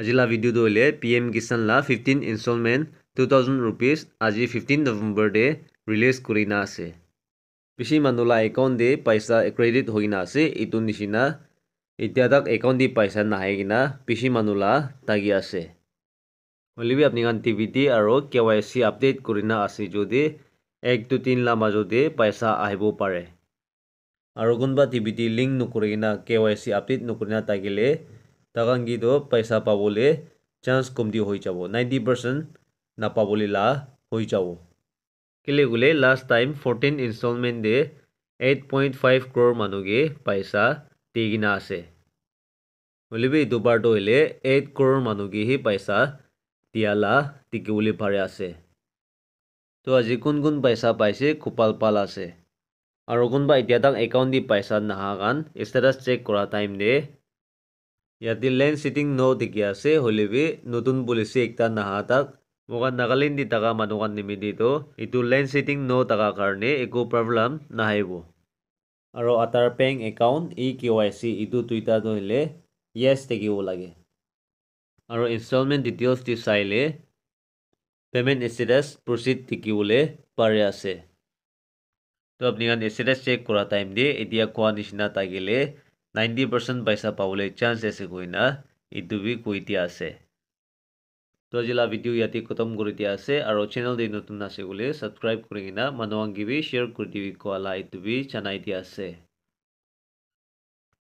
আজিলা ভিডিঅ'টো হ'লে P M Kisan লা fifteen instalment two thousand rupees আজি ফিফটিন নৱেম্বৰ ডে ৰিলিজ কৰি না আছে বেছি মানুহলা একাউণ্ট দি পইচা ক্ৰেডিট হৈ না আছে এইটো নিচিনা এতিয়া তাক একাউণ্ট দি পইচা নাহে কিনা বেছি মানুহলা তাগি আছে হ'লেবি আপুনি কাৰণ টি ভি টি আৰু কে ৱাই চি আপডেট কৰি না আছে যদি এক টু তিন লাখ মাজতে পইচা আহিব পাৰে আৰু কোনোবা টি ভি টি লিংক নকৰি কিনা কে ৱাই চি আপডেট নকৰি না তাগিলে তাকান কি পাইচা পাবলে চান্স কমতি হৈ যাব নাইণ্টি পাৰ্চেণ্ট নাপাবলৈ লা হৈ যাব কেলে গ'লে লাষ্ট টাইম ফৰ্টিন ইনষ্টলমেণ্ট দে এইট পইণ্ট ফাইভ ক্ৰ'ৰ মানুহে পাইচা দি কিনে আছে হ'লেবি দুবাৰটো হ'লে এইট ক্ৰ'ৰ মানুহকেহে পাইচা দিয়ালা টিকিবলৈ পাৰে আছে তো আজি কোন কোন পাইচা পাইছে কোপাল পাল আছে আৰু কোনোবা এতিয়া তাক একাউণ্ট দি পাইচা নাহা কাৰণ ষ্টেটাছ চেক কৰা টাইম দে ইয়াতে লেন চিটিং ন ঠিকে আছে হলেবি নতুন পলিচি একটা নাহা তাক মোক নাগালেণ্ড দি থাকা মানুহ কাৰণ তো এইটো লেন চিটিং ন থকাৰ কাৰণে একো প্ৰব্লেম নাহিব আৰু আটাৰ bank account e K Y C এইটো টুইটাৰ ধৰিলে য়েছ থাকিব লাগে আৰু ইনষ্টলমেণ্ট ডিটেইলছটি চাইলে পে'মেণ্ট ষ্টেটাছ প্ৰচিড থাকিবলৈ পাৰে আছে তো আপুনি ষ্টেটাছ চেক কৰা টাইম দিয়ে এতিয়া কোৱা নিচিনা থাকিলে নাইণ্টি পাৰ্চেণ্ট পইচা পাবলৈ চান্স আছে কৈ না এইটো বি কৈ দিয়া আছে তো আজি ভিডিঅ' ইয়াতে খতম কৰি দিয়া আছে আৰু চেনেলটো নতুন আছে বুলি ছাবস্ক্ৰাইব কৰি কিনা মানুহক কিবি শ্বেয়াৰ কৰি দিবি কোৱালা এইটো বি জনাই দিয়া আছে